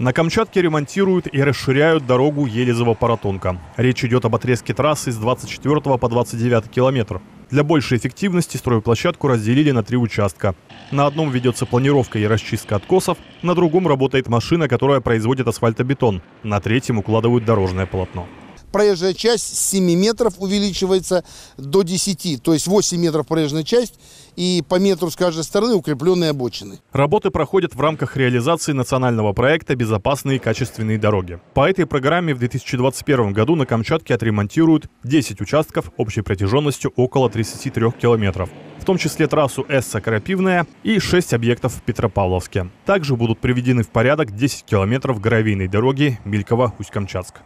На Камчатке ремонтируют и расширяют дорогу Елизово-Паратонка. Речь идет об отрезке трассы с 24 по 29 километр. Для большей эффективности стройплощадку разделили на три участка. На одном ведется планировка и расчистка откосов, на другом работает машина, которая производит асфальтобетон, на третьем укладывают дорожное полотно проезжая часть с 7 метров увеличивается до 10, то есть 8 метров проезжая часть и по метру с каждой стороны укрепленные обочины. Работы проходят в рамках реализации национального проекта «Безопасные и качественные дороги». По этой программе в 2021 году на Камчатке отремонтируют 10 участков общей протяженностью около 33 километров, в том числе трассу Эсса-Крапивная и 6 объектов в Петропавловске. Также будут приведены в порядок 10 километров гравийной дороги Милькова-Усть-Камчатск.